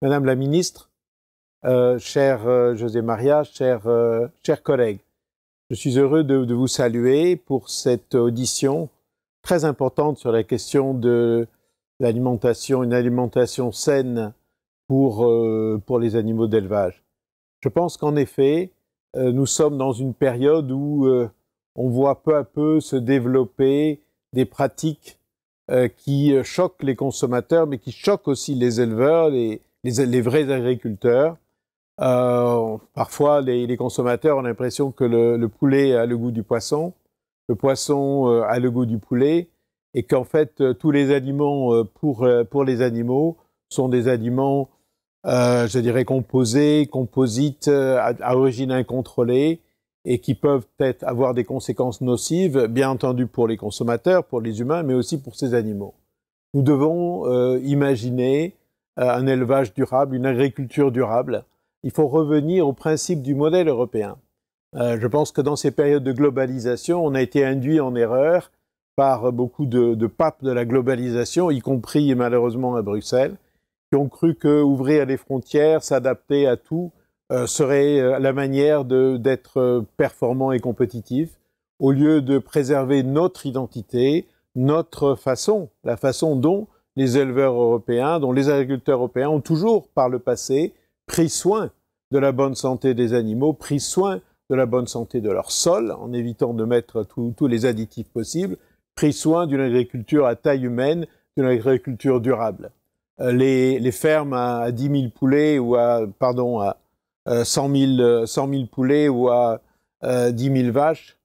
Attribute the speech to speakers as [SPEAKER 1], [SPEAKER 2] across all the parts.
[SPEAKER 1] Madame la Ministre, euh, cher euh, José Maria, cher, euh, chers collègues, je suis heureux de, de, vous saluer pour cette audition très importante sur la question de l'alimentation, une alimentation saine pour, euh, pour les animaux d'élevage. Je pense qu'en effet, euh, nous sommes dans une période où on voit peu à peu se développer des pratiques qui choquent les consommateurs, mais qui choquent aussi les éleveurs, les, les, vrais agriculteurs. Euh, parfois, les, consommateurs ont l'impression que le, poulet a le goût du poisson, le poisson euh, a le goût du poulet, et qu'en fait, euh, tous les aliments pour, les animaux sont des aliments, je dirais, composés, composites, à, origine incontrôlée, et qui peuvent peut être, avoir des conséquences nocives, bien entendu pour les consommateurs, pour les humains, mais aussi pour ces animaux. Nous devons imaginer euh, un élevage durable, une agriculture durable. Il faut revenir au principe du modèle européen. Euh, je pense que dans ces périodes de globalisation, on a été induit en erreur par beaucoup de, papes de la globalisation, y compris malheureusement à Bruxelles, qui ont cru que ouvrir les frontières, s'adapter à tout, euh, serait la manière d'être performant et compétitif, au lieu de préserver notre identité, notre façon, la façon dont les éleveurs européens, dont les agriculteurs européens ont toujours, par le passé, pris soin de la bonne santé des animaux, pris soin de la bonne santé de leur sol, en évitant de mettre tous les additifs possibles, pris soin d'une agriculture à taille humaine, d'une agriculture durable. Euh, les, fermes à, 10 poulets ou à, pardon, à 100, euh, 000, poulets ou à 10 euh, 000 vaches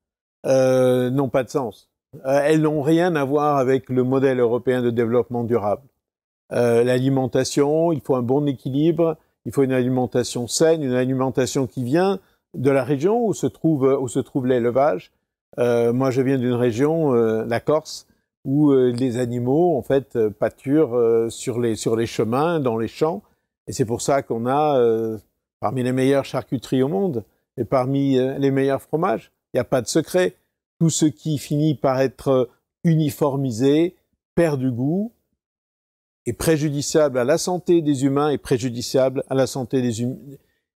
[SPEAKER 1] n'ont pas de sens. Euh, elles n'ont rien à voir avec le modèle européen de développement durable. Euh, l'alimentation, il faut un bon équilibre, il faut une alimentation saine, une alimentation qui vient de la région où se trouve, où se trouve l'élevage. Euh, moi, je viens d'une région, la Corse, où les animaux, en fait, pâturent sur, les, sur les chemins, dans les champs. Et c'est pour ça qu'on a parmi les meilleures charcuteries au monde et parmi les meilleurs fromages. Il n'y a pas de secret tout ce qui finit par être euh, uniformisé perd du goût, et préjudiciable à la santé des humains et préjudiciable à la santé hum-,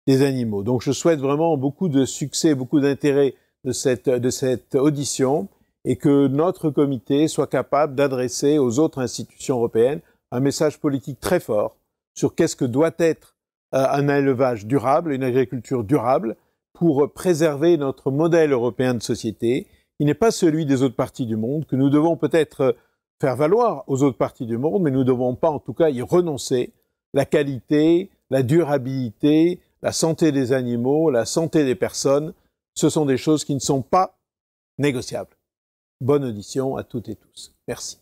[SPEAKER 1] des, animaux. Donc je souhaite vraiment beaucoup de succès, beaucoup d'intérêt de cette, de cette audition et que notre comité soit capable d'adresser aux autres institutions européennes un message politique très fort sur qu'est-ce que doit être euh, un élevage durable, une agriculture durable, pour préserver notre modèle européen de société il n'est pas celui des autres parties du monde, que nous devons peut-être euh, faire valoir aux autres parties du monde, mais nous ne devons pas en tout cas y renoncer. La qualité, la durabilité, la santé des animaux, la santé des personnes, ce sont des choses qui ne sont pas négociables. Bonne audition à toutes et tous. Merci.